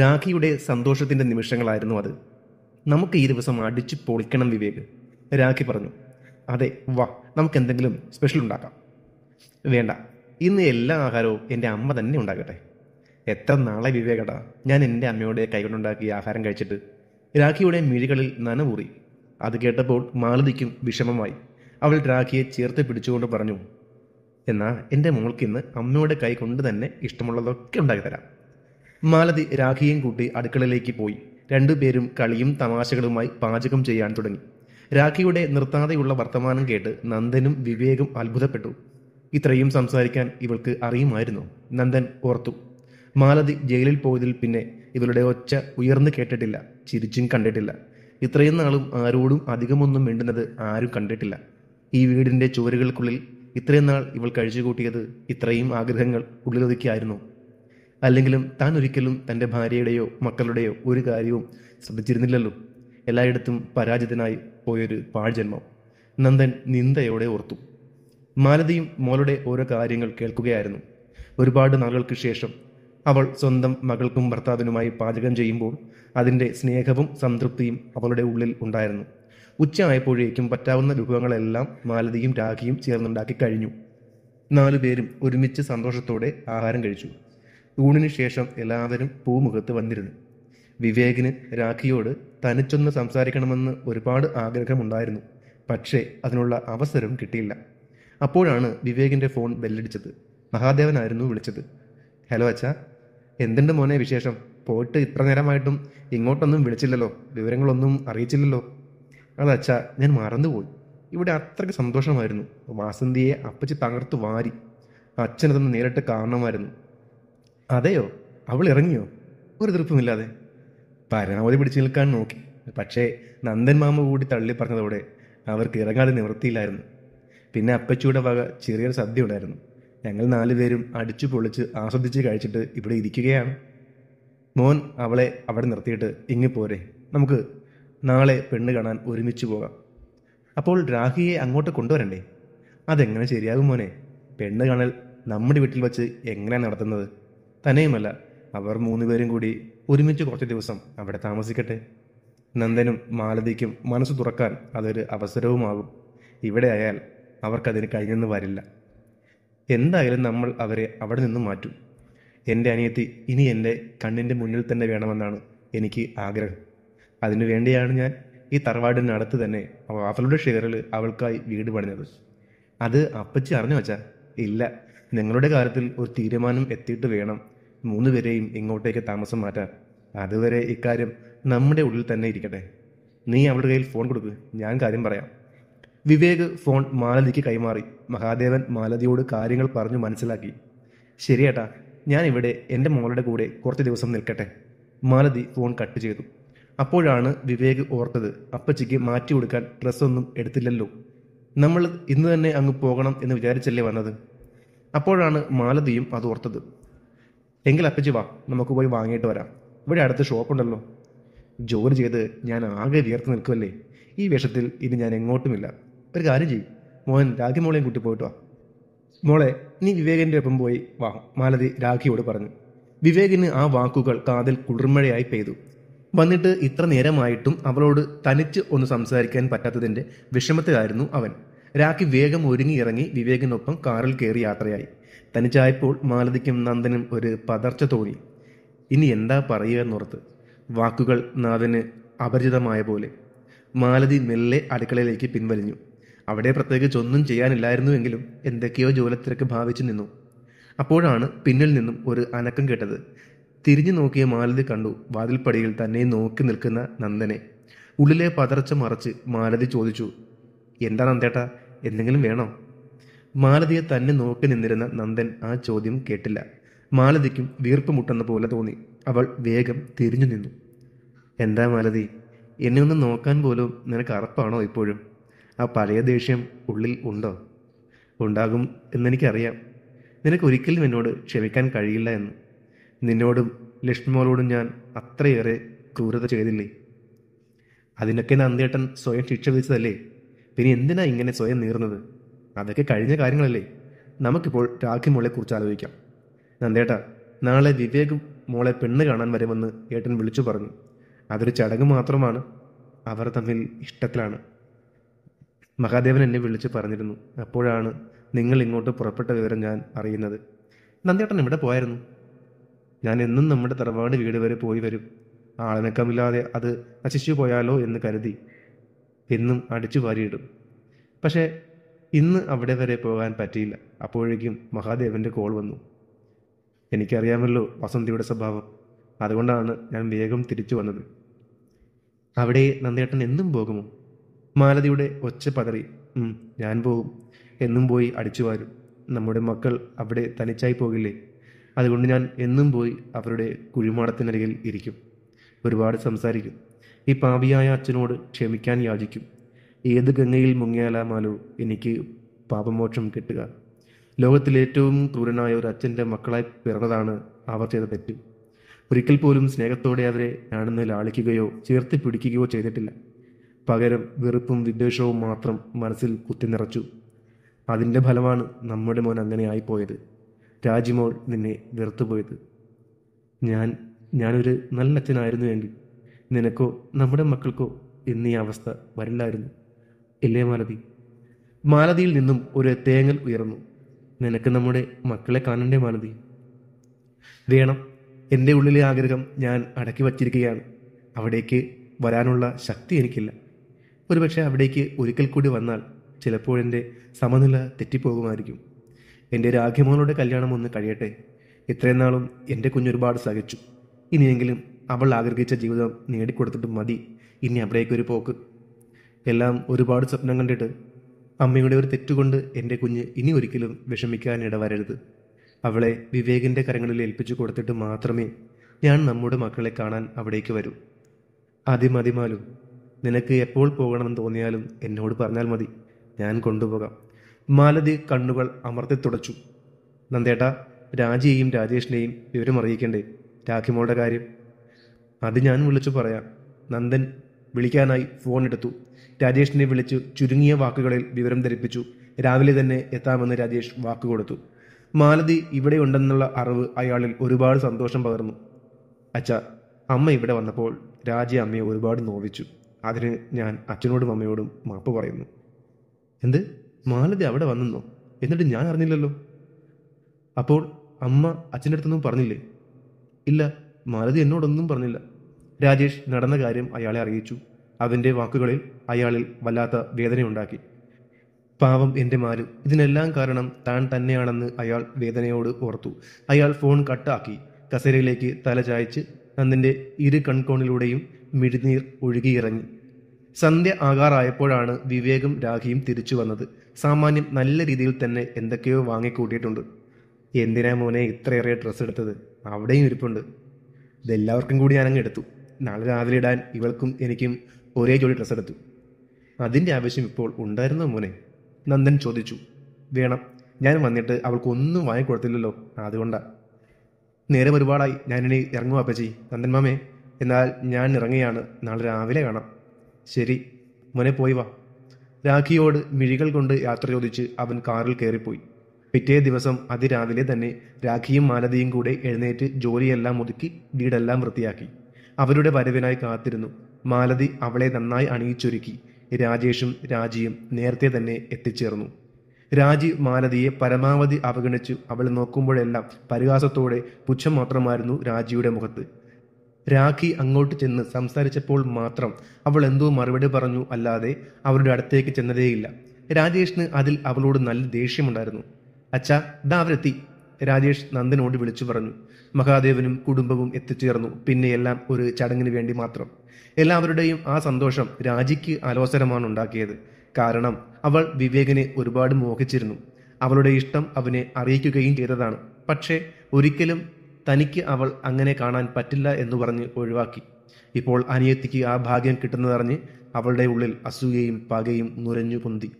രാഖിയുടെ സന്തോഷത്തിൻ്റെ നിമിഷങ്ങളായിരുന്നു അത് നമുക്ക് ഈ ദിവസം അടിച്ചു പൊളിക്കണം വിവേക് രാഖി പറഞ്ഞു അതെ വാ നമുക്ക് എന്തെങ്കിലും സ്പെഷ്യൽ ഉണ്ടാക്കാം വേണ്ട ഇന്ന് എല്ലാ ആഹാരവും എൻ്റെ അമ്മ തന്നെ ഉണ്ടാക്കട്ടെ എത്ര നാളെ വിവേകട ഞാൻ എൻ്റെ അമ്മയുടെ കൈകൊണ്ടുണ്ടാക്കിയ ആഹാരം കഴിച്ചിട്ട് രാഖിയുടെ മിഴികളിൽ നനവൂറി അത് കേട്ടപ്പോൾ മാളതിക്കും വിഷമമായി അവൾ രാഖിയെ ചേർത്ത് പിടിച്ചുകൊണ്ട് പറഞ്ഞു എന്നാൽ എൻ്റെ മോൾക്ക് ഇന്ന് അമ്മയുടെ കൈ കൊണ്ട് തന്നെ ഇഷ്ടമുള്ളതൊക്കെ ഉണ്ടാക്കി തരാം മാലതി രാഖിയും കൂട്ടി അടുക്കളയിലേക്ക് പോയി രണ്ടുപേരും കളിയും തമാശകളുമായി പാചകം ചെയ്യാൻ തുടങ്ങി രാഖിയുടെ നിർത്താതെയുള്ള വർത്തമാനം കേട്ട് നന്ദനും വിവേകും അത്ഭുതപ്പെട്ടു ഇത്രയും സംസാരിക്കാൻ ഇവൾക്ക് അറിയുമായിരുന്നു നന്ദൻ ഓർത്തു മാലതി ജയിലിൽ പോയതിൽ പിന്നെ ഇവളുടെ ഒച്ച ഉയർന്നു കേട്ടിട്ടില്ല ചിരിച്ചും കണ്ടിട്ടില്ല ഇത്രയും നാളും ആരോടും അധികമൊന്നും മിണ്ടുന്നത് ആരും കണ്ടിട്ടില്ല ഈ വീടിൻ്റെ ചുവരുകൾക്കുള്ളിൽ ഇത്രയും നാൾ ഇവൾ കഴിച്ചുകൂട്ടിയത് ഇത്രയും ആഗ്രഹങ്ങൾ ഉള്ളിലൊതുക്കിയായിരുന്നു അല്ലെങ്കിലും താൻ ഒരിക്കലും തൻ്റെ ഭാര്യയുടെയോ മക്കളുടെയോ ഒരു കാര്യവും ശ്രദ്ധിച്ചിരുന്നില്ലല്ലോ എല്ലായിടത്തും പരാജിതനായി പോയൊരു പാഴ്ജന്മം നന്ദൻ നിന്ദയോടെ ഓർത്തു മാലതിയും മോളുടെ ഓരോ കാര്യങ്ങൾ കേൾക്കുകയായിരുന്നു ഒരുപാട് നാളുകൾക്ക് ശേഷം അവൾ സ്വന്തം മകൾക്കും ഭർത്താവിനുമായി പാചകം ചെയ്യുമ്പോൾ അതിൻ്റെ സ്നേഹവും സംതൃപ്തിയും അവളുടെ ഉള്ളിൽ ഉണ്ടായിരുന്നു ഉച്ചയായപ്പോഴേക്കും പറ്റാവുന്ന വിഭവങ്ങളെല്ലാം മാലതിയും രാഖിയും ചേർന്നുണ്ടാക്കി കഴിഞ്ഞു നാലുപേരും ഒരുമിച്ച് സന്തോഷത്തോടെ ആഹാരം കഴിച്ചു ഊണിന് ശേഷം എല്ലാവരും പൂമുഖത്ത് വന്നിരുന്നു വിവേകിന് രാഖിയോട് തനിച്ചൊന്ന് സംസാരിക്കണമെന്ന് ഒരുപാട് ആഗ്രഹമുണ്ടായിരുന്നു പക്ഷേ അതിനുള്ള അവസരം കിട്ടിയില്ല അപ്പോഴാണ് വിവേകിൻ്റെ ഫോൺ ബെല്ലടിച്ചത് മഹാദേവനായിരുന്നു വിളിച്ചത് ഹലോ അച്ഛ എന്തുണ്ട് മോനെ വിശേഷം പോയിട്ട് ഇത്ര നേരമായിട്ടും ഇങ്ങോട്ടൊന്നും വിളിച്ചില്ലല്ലോ വിവരങ്ങളൊന്നും അറിയിച്ചില്ലല്ലോ അതച്ഛ ഞാൻ മറന്നുപോയി ഇവിടെ അത്രയ്ക്ക് സന്തോഷമായിരുന്നു വാസന്തിയെ അപ്പച്ചി തകർത്ത് വാരി അച്ഛനതൊന്ന് നേരിട്ട് കാണണമായിരുന്നു അതെയോ അവൾ ഇറങ്ങിയോ ഒരു തൃപ്പുമില്ലാതെ പരമാവധി പിടിച്ചു നിൽക്കാൻ നോക്കി പക്ഷേ നന്ദൻ മാമ കൂടി തള്ളി പറഞ്ഞതോടെ അവർക്ക് ഇറങ്ങാതെ നിവൃത്തിയില്ലായിരുന്നു പിന്നെ അപ്പച്ചിയുടെ വക ചെറിയൊരു സദ്യ ഉണ്ടായിരുന്നു ഞങ്ങൾ നാലുപേരും അടിച്ചു പൊളിച്ച് ആസ്വദിച്ച് കഴിച്ചിട്ട് ഇവിടെ ഇരിക്കുകയാണ് മോൻ അവളെ അവിടെ നിർത്തിയിട്ട് ഇങ്ങി പോരെ നമുക്ക് നാളെ പെണ്ണ് കാണാൻ ഒരുമിച്ച് പോകാം അപ്പോൾ രാഖിയെ അങ്ങോട്ട് കൊണ്ടുവരണ്ടേ അതെങ്ങനെ ശരിയാകും മോനെ പെണ്ണ് കാണൽ നമ്മുടെ വീട്ടിൽ വച്ച് എങ്ങനെയാണ് നടത്തുന്നത് തന്നെയുമല്ല അവർ മൂന്നുപേരും കൂടി ഒരുമിച്ച് കുറച്ച് ദിവസം അവിടെ താമസിക്കട്ടെ നന്ദനും മാലതിക്കും മനസ്സ് തുറക്കാൻ അതൊരു അവസരവുമാകും ആയാൽ അവർക്കതിന് കഴിഞ്ഞെന്ന് വരില്ല എന്തായാലും നമ്മൾ അവരെ അവിടെ നിന്നും മാറ്റും എൻ്റെ അനിയത്തി ഇനി എൻ്റെ കണ്ണിൻ്റെ മുന്നിൽ തന്നെ വേണമെന്നാണ് എനിക്ക് ആഗ്രഹം അതിനു വേണ്ടിയാണ് ഞാൻ ഈ തറവാടിനടുത്ത് തന്നെ അവളുടെ ഷെയറിൽ അവൾക്കായി വീട് പണിഞ്ഞത് അത് അപ്പച്ചി അറിഞ്ഞു വച്ചാൽ ഇല്ല നിങ്ങളുടെ കാര്യത്തിൽ ഒരു തീരുമാനം എത്തിയിട്ട് വേണം മൂന്ന് പേരെയും ഇങ്ങോട്ടേക്ക് താമസം മാറ്റാം അതുവരെ ഇക്കാര്യം നമ്മുടെ ഉള്ളിൽ തന്നെ ഇരിക്കട്ടെ നീ അവളുടെ കയ്യിൽ ഫോൺ കൊടുക്ക് ഞാൻ കാര്യം പറയാം വിവേക് ഫോൺ മാലതിക്ക് കൈമാറി മഹാദേവൻ മാലതിയോട് കാര്യങ്ങൾ പറഞ്ഞു മനസ്സിലാക്കി ശരിയേട്ടാ ഞാൻ ഇവിടെ എൻ്റെ മോളുടെ കൂടെ കുറച്ച് ദിവസം നിൽക്കട്ടെ മാലതി ഫോൺ കട്ട് ചെയ്തു അപ്പോഴാണ് വിവേക് ഓർത്തത് അപ്പച്ചിക്ക് മാറ്റി കൊടുക്കാൻ ഡ്രസ്സൊന്നും എടുത്തില്ലല്ലോ നമ്മൾ ഇന്ന് തന്നെ അങ്ങ് പോകണം എന്ന് വിചാരിച്ചല്ലേ വന്നത് അപ്പോഴാണ് മാലതിയും അത് ഓർത്തത് എങ്കിൽ അപ്പച്ചി വാ നമുക്ക് പോയി വാങ്ങിയിട്ട് വരാം ഇവിടെ അടുത്ത് ഷോപ്പുണ്ടല്ലോ ജോലി ചെയ്ത് ഞാൻ ആകെ വിയർത്ത് നിൽക്കുമല്ലേ ഈ വേഷത്തിൽ ഇനി ഞാൻ എങ്ങോട്ടുമില്ല ഒരു കാര്യം ചെയ്യും മോഹൻ രാഖി മോളെയും കൂട്ടി പോയിട്ട് വാ മോളെ നീ വിവേകന്റെ ഒപ്പം പോയി വാ മാലതി രാഖിയോട് പറഞ്ഞു വിവേകിന് ആ വാക്കുകൾ കാതിൽ കുളിർമഴയായി പെയ്തു വന്നിട്ട് ഇത്ര നേരമായിട്ടും അവളോട് തനിച്ച് ഒന്ന് സംസാരിക്കാൻ പറ്റാത്തതിന്റെ വിഷമത്തിലായിരുന്നു അവൻ രാഖി വേഗം ഒരുങ്ങി ഇറങ്ങി വിവേകിനൊപ്പം കാറിൽ കയറി യാത്രയായി തനിച്ചായപ്പോൾ മാലതിക്കും നന്ദനും ഒരു പതർച്ച തോന്നി ഇനി എന്താ പറയുക എന്നോർത്ത് വാക്കുകൾ നാഥന് അപരിചിതമായ പോലെ മാലതി മെല്ലെ അടുക്കളയിലേക്ക് പിൻവലിഞ്ഞു അവിടെ പ്രത്യേകിച്ച് ഒന്നും ചെയ്യാനില്ലായിരുന്നുവെങ്കിലും എന്തൊക്കെയോ ജോലത്തിരക്ക് ഭാവിച്ചു നിന്നു അപ്പോഴാണ് പിന്നിൽ നിന്നും ഒരു അനക്കം കേട്ടത് തിരിഞ്ഞു നോക്കിയ മാലതി കണ്ടു വാതിൽപ്പടിയിൽ തന്നെ നോക്കി നിൽക്കുന്ന നന്ദനെ ഉള്ളിലെ പതർച്ച മറച്ച് മാലതി ചോദിച്ചു എന്താ നന്ദേട്ടാ എന്തെങ്കിലും വേണോ മാലതിയെ തന്നെ നോക്കി നിന്നിരുന്ന നന്ദൻ ആ ചോദ്യം കേട്ടില്ല മാലതിക്കും വീർപ്പ് മുട്ടെന്ന പോലെ തോന്നി അവൾ വേഗം തിരിഞ്ഞു നിന്നു എന്താ മാലതി എന്നെ ഒന്ന് നോക്കാൻ പോലും നിനക്ക് അറപ്പാണോ ഇപ്പോഴും ആ പഴയ ദേഷ്യം ഉള്ളിൽ ഉണ്ടോ ഉണ്ടാകും എന്നെനിക്കറിയാം നിനക്കൊരിക്കലും എന്നോട് ക്ഷമിക്കാൻ കഴിയില്ല എന്ന് നിന്നോടും ലക്ഷ്മിമോളോടും ഞാൻ അത്രയേറെ ക്രൂരത ചെയ്തില്ലേ അതിനൊക്കെ നന്ദേട്ടൻ സ്വയം ശിക്ഷ വിധിച്ചതല്ലേ പിന്നെ എന്തിനാ ഇങ്ങനെ സ്വയം നീർന്നത് അതൊക്കെ കഴിഞ്ഞ കാര്യങ്ങളല്ലേ നമുക്കിപ്പോൾ രാഖി മോളെക്കുറിച്ച് ആലോചിക്കാം നന്ദേട്ട നാളെ വിവേക് മോളെ പെണ്ണ് കാണാൻ വരുമെന്ന് ഏട്ടൻ വിളിച്ചു പറഞ്ഞു അതൊരു ചടങ്ങ് മാത്രമാണ് അവർ തമ്മിൽ ഇഷ്ടത്തിലാണ് മഹാദേവൻ എന്നെ വിളിച്ച് പറഞ്ഞിരുന്നു അപ്പോഴാണ് നിങ്ങൾ ഇങ്ങോട്ട് പുറപ്പെട്ട വിവരം ഞാൻ അറിയുന്നത് നന്ദേട്ടൻ ഇവിടെ പോയായിരുന്നു ഞാൻ എന്നും നമ്മുടെ തറവാട് വീട് വരെ പോയി വരും ആളനക്കമില്ലാതെ അത് നശിച്ചു പോയാലോ എന്ന് കരുതി എന്നും അടിച്ചു വാരിയിടും പക്ഷേ ഇന്ന് അവിടെ വരെ പോകാൻ പറ്റിയില്ല അപ്പോഴേക്കും മഹാദേവൻ്റെ കോൾ വന്നു എനിക്കറിയാമല്ലോ വസന്തിയുടെ സ്വഭാവം അതുകൊണ്ടാണ് ഞാൻ വേഗം തിരിച്ചു വന്നത് അവിടെ നന്ദേട്ടൻ എന്നും പോകുമോ മാലതിയുടെ ഒച്ച പതറി ഞാൻ പോകും എന്നും പോയി അടിച്ചു വാരും നമ്മുടെ മക്കൾ അവിടെ തനിച്ചായി പോകില്ലേ അതുകൊണ്ട് ഞാൻ എന്നും പോയി അവരുടെ കുഴിമാടത്തിനരികിൽ ഇരിക്കും ഒരുപാട് സംസാരിക്കും ഈ പാപിയായ അച്ഛനോട് ക്ഷമിക്കാൻ യാചിക്കും ഏത് ഗംഗയിൽ മുങ്ങിയാലാമാലോ എനിക്ക് പാപമോക്ഷം കിട്ടുക ലോകത്തിലെ ഏറ്റവും ക്രൂരനായ ഒരു അച്ഛൻ്റെ മക്കളായി പിറന്നതാണ് അവർ ചെയ്ത തെറ്റ് ഒരിക്കൽ പോലും സ്നേഹത്തോടെ അവരെ ഞാനെന്ന് ലാളിക്കുകയോ ചേർത്ത് പിടിക്കുകയോ ചെയ്തിട്ടില്ല പകരം വെറുപ്പും വിദ്വേഷവും മാത്രം മനസ്സിൽ കുത്തി നിറച്ചു അതിൻ്റെ ഫലമാണ് നമ്മുടെ മോൻ അങ്ങനെ ആയിപ്പോയത് രാജിമോൾ നിന്നെ വെറുത്തുപോയത് ഞാൻ ഞാനൊരു നല്ല അച്ഛനായിരുന്നു എങ്കിൽ നിനക്കോ നമ്മുടെ മക്കൾക്കോ എന്നീ അവസ്ഥ വരില്ലായിരുന്നു ഇല്ലേ മാലതി മാലതിയിൽ നിന്നും ഒരു തേങ്ങൽ ഉയർന്നു നിനക്ക് നമ്മുടെ മക്കളെ കാണണ്ടേ മാലതി വേണം എൻ്റെ ഉള്ളിലെ ആഗ്രഹം ഞാൻ അടക്കി വച്ചിരിക്കുകയാണ് അവിടേക്ക് വരാനുള്ള ശക്തി എനിക്കില്ല ഒരുപക്ഷെ അവിടേക്ക് ഒരിക്കൽ കൂടി വന്നാൽ ചിലപ്പോൾ എൻ്റെ സമനില തെറ്റിപ്പോകുമായിരിക്കും എൻ്റെ രാഖ്യമോളുടെ കല്യാണം ഒന്ന് കഴിയട്ടെ ഇത്രയും നാളും എൻ്റെ കുഞ്ഞൊരുപാട് സഹിച്ചു ഇനിയെങ്കിലും അവൾ ആഗ്രഹിച്ച ജീവിതം നേടിക്കൊടുത്തിട്ട് മതി ഇനി അവിടേക്കൊരു പോക്ക് എല്ലാം ഒരുപാട് സ്വപ്നം കണ്ടിട്ട് അമ്മയുടെ ഒരു തെറ്റുകൊണ്ട് എൻ്റെ കുഞ്ഞ് ഇനി ഒരിക്കലും വിഷമിക്കാനിട വരരുത് അവളെ വിവേകിൻ്റെ കരങ്ങളിൽ ഏൽപ്പിച്ചു കൊടുത്തിട്ട് മാത്രമേ ഞാൻ നമ്മുടെ മക്കളെ കാണാൻ അവിടേക്ക് വരൂ അതിമതിമാലും നിനക്ക് എപ്പോൾ പോകണമെന്ന് തോന്നിയാലും എന്നോട് പറഞ്ഞാൽ മതി ഞാൻ കൊണ്ടുപോകാം മാലതി കണ്ണുകൾ അമർത്തി തുടച്ചു നന്ദേട്ട രാജിയെയും രാജേഷിനെയും വിവരം അറിയിക്കണ്ടേ രാഖിമോളുടെ കാര്യം അത് ഞാൻ വിളിച്ചു പറയാം നന്ദൻ വിളിക്കാനായി ഫോൺ എടുത്തു രാജേഷിനെ വിളിച്ചു ചുരുങ്ങിയ വാക്കുകളിൽ വിവരം ധരിപ്പിച്ചു രാവിലെ തന്നെ എത്താമെന്ന് രാജേഷ് വാക്കുകൊടുത്തു മാലതി ഇവിടെ ഉണ്ടെന്നുള്ള അറിവ് അയാളിൽ ഒരുപാട് സന്തോഷം പകർന്നു അച്ഛ അമ്മ ഇവിടെ വന്നപ്പോൾ രാജ അമ്മയെ ഒരുപാട് നോവിച്ചു അതിന് ഞാൻ അച്ഛനോടും അമ്മയോടും മാപ്പ് പറയുന്നു എന്ത് മാലതി അവിടെ വന്നെന്നോ എന്നിട്ട് ഞാൻ അറിഞ്ഞില്ലല്ലോ അപ്പോൾ അമ്മ അച്ഛൻ്റെ അടുത്തൊന്നും പറഞ്ഞില്ലേ ഇല്ല മാലതി എന്നോടൊന്നും പറഞ്ഞില്ല രാജേഷ് നടന്ന കാര്യം അയാളെ അറിയിച്ചു അവൻ്റെ വാക്കുകളിൽ അയാളിൽ വല്ലാത്ത വേദനയുണ്ടാക്കി പാവം എൻ്റെ മാലു ഇതിനെല്ലാം കാരണം താൻ തന്നെയാണെന്ന് അയാൾ വേദനയോട് ഓർത്തു അയാൾ ഫോൺ കട്ടാക്കി കസേരയിലേക്ക് തല ചായച്ച് നന്ദിൻ്റെ ഇരു കൺകോണിലൂടെയും മിഴുനീർ ഒഴുകിയിറങ്ങി സന്ധ്യ ആകാറായപ്പോഴാണ് വിവേകും രാഖിയും തിരിച്ചു വന്നത് സാമാന്യം നല്ല രീതിയിൽ തന്നെ എന്തൊക്കെയോ വാങ്ങിക്കൂട്ടിയിട്ടുണ്ട് എന്തിനാ മോനെ ഇത്രയേറെ ഡ്രസ്സ് എടുത്തത് അവിടെയും ഇരിപ്പുണ്ട് ഇതെല്ലാവർക്കും കൂടി ഞാനങ്ങ് എടുത്തു നാളെ രാവിലെ ഇടാൻ ഇവൾക്കും എനിക്കും ഒരേ ജോഡി ഡ്രസ്സ് എടുത്തു അതിൻ്റെ ആവശ്യം ഇപ്പോൾ ഉണ്ടായിരുന്നോ മോനെ നന്ദൻ ചോദിച്ചു വേണം ഞാൻ വന്നിട്ട് അവൾക്കൊന്നും വാങ്ങിക്കൊടുത്തില്ലല്ലോ അതുകൊണ്ടാ നേരെ ഒരുപാടായി ഞാനിനി ഇറങ്ങുക അപ്പച്ചി നന്ദൻ മാമേ എന്നാൽ ഞാൻ ഇറങ്ങുകയാണ് നാളെ രാവിലെ കാണാം ശരി മോനെ പോയി വാ രാഖിയോട് മിഴികൾ കൊണ്ട് യാത്ര ചോദിച്ച് അവൻ കാറിൽ കയറിപ്പോയി പിറ്റേ ദിവസം അതിരാവിലെ തന്നെ രാഖിയും മാലതിയും കൂടെ എഴുന്നേറ്റ് ജോലിയെല്ലാം ഒതുക്കി വീടെല്ലാം വൃത്തിയാക്കി അവരുടെ വരവിനായി കാത്തിരുന്നു മാലതി അവളെ നന്നായി അണിയിച്ചൊരുക്കി രാജേഷും രാജിയും നേരത്തെ തന്നെ എത്തിച്ചേർന്നു രാജി മാലതിയെ പരമാവധി അവഗണിച്ചു അവൾ നോക്കുമ്പോഴെല്ലാം പരിഹാസത്തോടെ പുച്ഛം മാത്രമായിരുന്നു രാജിയുടെ മുഖത്ത് രാഖി അങ്ങോട്ട് ചെന്ന് സംസാരിച്ചപ്പോൾ മാത്രം അവൾ എന്തോ മറുപടി പറഞ്ഞു അല്ലാതെ അവരുടെ അടുത്തേക്ക് ചെന്നതേയില്ല രാജേഷിന് അതിൽ അവളോട് നല്ല ദേഷ്യമുണ്ടായിരുന്നു അച്ഛാ ദാ രാജേഷ് നന്ദനോട് വിളിച്ചു പറഞ്ഞു മഹാദേവനും കുടുംബവും എത്തിച്ചേർന്നു പിന്നെ എല്ലാം ഒരു ചടങ്ങിന് വേണ്ടി മാത്രം എല്ലാവരുടെയും ആ സന്തോഷം രാജിക്ക് അലോസരമാണ് ഉണ്ടാക്കിയത് കാരണം അവൾ വിവേകനെ ഒരുപാട് മോഹിച്ചിരുന്നു അവളുടെ ഇഷ്ടം അവനെ അറിയിക്കുകയും ചെയ്തതാണ് പക്ഷേ ഒരിക്കലും തനിക്ക് അവൾ അങ്ങനെ കാണാൻ പറ്റില്ല എന്ന് പറഞ്ഞ് ഒഴിവാക്കി ഇപ്പോൾ അനിയത്തിക്ക് ആ ഭാഗ്യം കിട്ടുന്നതറിഞ്ഞ് അവളുടെ ഉള്ളിൽ അസൂയയും പകയും നുരഞ്ഞു പൊന്തി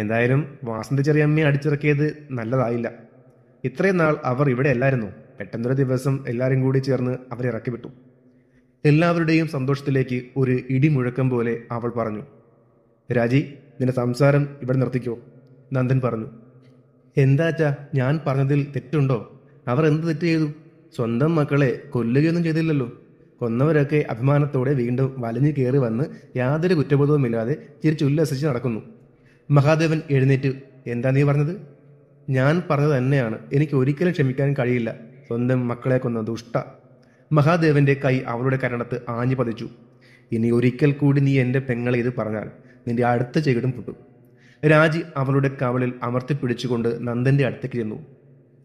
എന്തായാലും വാസന്തി ചെറിയമ്മയെ അടിച്ചിറക്കിയത് നല്ലതായില്ല ഇത്രയും നാൾ അവർ ഇവിടെ അല്ലായിരുന്നു പെട്ടെന്നൊരു ദിവസം എല്ലാവരും കൂടി ചേർന്ന് അവരെ ഇറക്കി വിട്ടു എല്ലാവരുടെയും സന്തോഷത്തിലേക്ക് ഒരു ഇടിമുഴക്കം പോലെ അവൾ പറഞ്ഞു രാജി നിന്റെ സംസാരം ഇവിടെ നിർത്തിക്കോ നന്ദൻ പറഞ്ഞു എന്താച്ചാ ഞാൻ പറഞ്ഞതിൽ തെറ്റുണ്ടോ അവർ എന്ത് തെറ്റ് ചെയ്തു സ്വന്തം മക്കളെ കൊല്ലുകയൊന്നും ചെയ്തില്ലല്ലോ കൊന്നവരൊക്കെ അഭിമാനത്തോടെ വീണ്ടും വലിഞ്ഞു കയറി വന്ന് യാതൊരു കുറ്റബോധവുമില്ലാതെ തിരിച്ചുല്ലസിച്ച് നടക്കുന്നു മഹാദേവൻ എഴുന്നേറ്റ് എന്താ നീ പറഞ്ഞത് ഞാൻ പറഞ്ഞത് തന്നെയാണ് എനിക്ക് ഒരിക്കലും ക്ഷമിക്കാൻ കഴിയില്ല സ്വന്തം മക്കളെ കൊന്ന ദുഷ്ട മഹാദേവന്റെ കൈ അവളുടെ കരണത്ത് ആഞ്ഞു പതിച്ചു ഇനി ഒരിക്കൽ കൂടി നീ എൻ്റെ പെങ്ങളെ ഇത് പറഞ്ഞാൽ നിന്റെ അടുത്ത ചെകിടും പൊട്ടും രാജി അവളുടെ കവളിൽ അമർത്തി പിടിച്ചുകൊണ്ട് നന്ദന്റെ അടുത്തേക്ക് ചെന്നു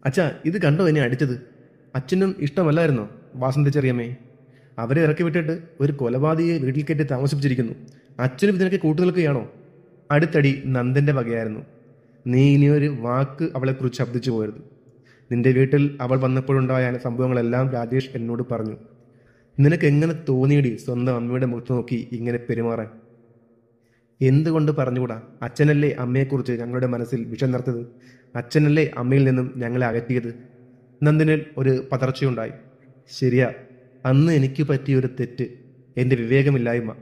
അച്ഛാ ഇത് കണ്ടോ എന്നെ അടിച്ചത് അച്ഛനും ഇഷ്ടമല്ലായിരുന്നോ വാസന്തി ചെറിയമ്മേ അവരെ ഇറക്കി വിട്ടിട്ട് ഒരു കൊലപാതകയെ വീട്ടിൽ കയറ്റി താമസിപ്പിച്ചിരിക്കുന്നു അച്ഛനും ഇതിനൊക്കെ നിൽക്കുകയാണോ അടുത്തടി നന്ദന്റെ വകയായിരുന്നു നീ ഇനിയൊരു വാക്ക് അവളെക്കുറിച്ച് ശബ്ദിച്ചു പോയിരുന്നു നിന്റെ വീട്ടിൽ അവൾ വന്നപ്പോഴുണ്ടായ സംഭവങ്ങളെല്ലാം രാജേഷ് എന്നോട് പറഞ്ഞു നിനക്ക് എങ്ങനെ തോന്നിയിടി സ്വന്തം അമ്മയുടെ മുഖത്ത് നോക്കി ഇങ്ങനെ പെരുമാറാൻ എന്തുകൊണ്ട് പറഞ്ഞുകൂടാ അച്ഛനല്ലേ അമ്മയെക്കുറിച്ച് ഞങ്ങളുടെ മനസ്സിൽ വിഷം നിർത്തത് അച്ഛനല്ലേ അമ്മയിൽ നിന്നും ഞങ്ങളെ അകറ്റിയത് നന്ദിനിൽ ഒരു പതർച്ചയുണ്ടായി ശരിയാ അന്ന് എനിക്ക് പറ്റിയൊരു തെറ്റ് എൻ്റെ വിവേകമില്ലായ്മ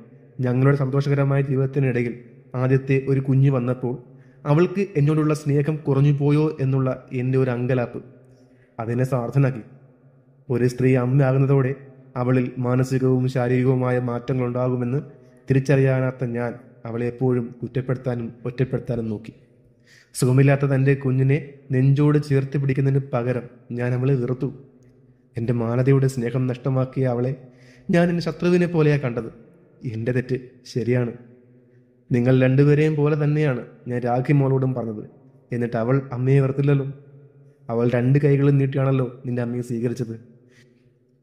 ഞങ്ങളുടെ സന്തോഷകരമായ ജീവിതത്തിനിടയിൽ ആദ്യത്തെ ഒരു കുഞ്ഞ് വന്നപ്പോൾ അവൾക്ക് എന്നോടുള്ള സ്നേഹം കുറഞ്ഞു പോയോ എന്നുള്ള എൻ്റെ ഒരു അങ്കലാപ്പ് അതിനെ സാർത്ഥനാക്കി ഒരു സ്ത്രീ അമ്മയാകുന്നതോടെ അവളിൽ മാനസികവും ശാരീരികവുമായ മാറ്റങ്ങൾ ഉണ്ടാകുമെന്ന് തിരിച്ചറിയാനാത്ത ഞാൻ അവളെ എപ്പോഴും കുറ്റപ്പെടുത്താനും ഒറ്റപ്പെടുത്താനും നോക്കി സുഖമില്ലാത്ത തൻ്റെ കുഞ്ഞിനെ നെഞ്ചോട് ചേർത്ത് പിടിക്കുന്നതിന് പകരം ഞാൻ അവളെ വെറുത്തു എൻ്റെ മാനതയുടെ സ്നേഹം നഷ്ടമാക്കിയ അവളെ ഞാൻ എൻ്റെ ശത്രുവിനെ പോലെയാണ് കണ്ടത് എൻ്റെ തെറ്റ് ശരിയാണ് നിങ്ങൾ രണ്ടുപേരെയും പോലെ തന്നെയാണ് ഞാൻ രാഖി മോളോടും പറഞ്ഞത് എന്നിട്ട് അവൾ അമ്മയെ വെറുത്തില്ലല്ലോ അവൾ രണ്ട് കൈകളും നീട്ടിയാണല്ലോ നിന്റെ അമ്മയെ സ്വീകരിച്ചത്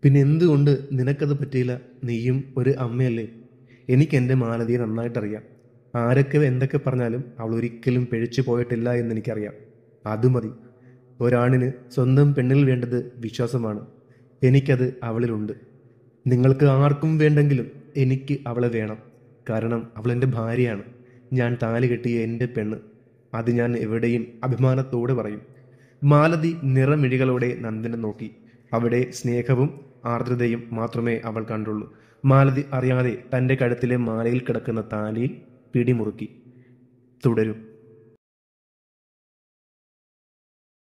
പിന്നെ എന്തുകൊണ്ട് നിനക്കത് പറ്റിയില്ല നീയും ഒരു അമ്മയല്ലേ എനിക്ക് എൻ്റെ മാലതിയെ നന്നായിട്ടറിയാം ആരൊക്കെ എന്തൊക്കെ പറഞ്ഞാലും അവൾ ഒരിക്കലും പിഴച്ചു പോയിട്ടില്ല എന്ന് എനിക്കറിയാം അത് മതി ഒരാണിന് സ്വന്തം പെണ്ണിൽ വേണ്ടത് വിശ്വാസമാണ് എനിക്കത് അവളിലുണ്ട് നിങ്ങൾക്ക് ആർക്കും വേണ്ടെങ്കിലും എനിക്ക് അവളെ വേണം കാരണം അവൾ എൻ്റെ ഭാര്യയാണ് ഞാൻ താലി കെട്ടിയ എൻ്റെ പെണ്ണ് അത് ഞാൻ എവിടെയും അഭിമാനത്തോടെ പറയും മാലതി നിറമിഴികളോടെ നന്ദനെ നോക്കി അവിടെ സ്നേഹവും ആർദ്രതയും മാത്രമേ അവൾ കണ്ടുള്ളൂ മാലതി അറിയാതെ തൻ്റെ കഴുത്തിലെ മാലയിൽ കിടക്കുന്ന താലിയിൽ പിടിമുറുക്കി തുടരും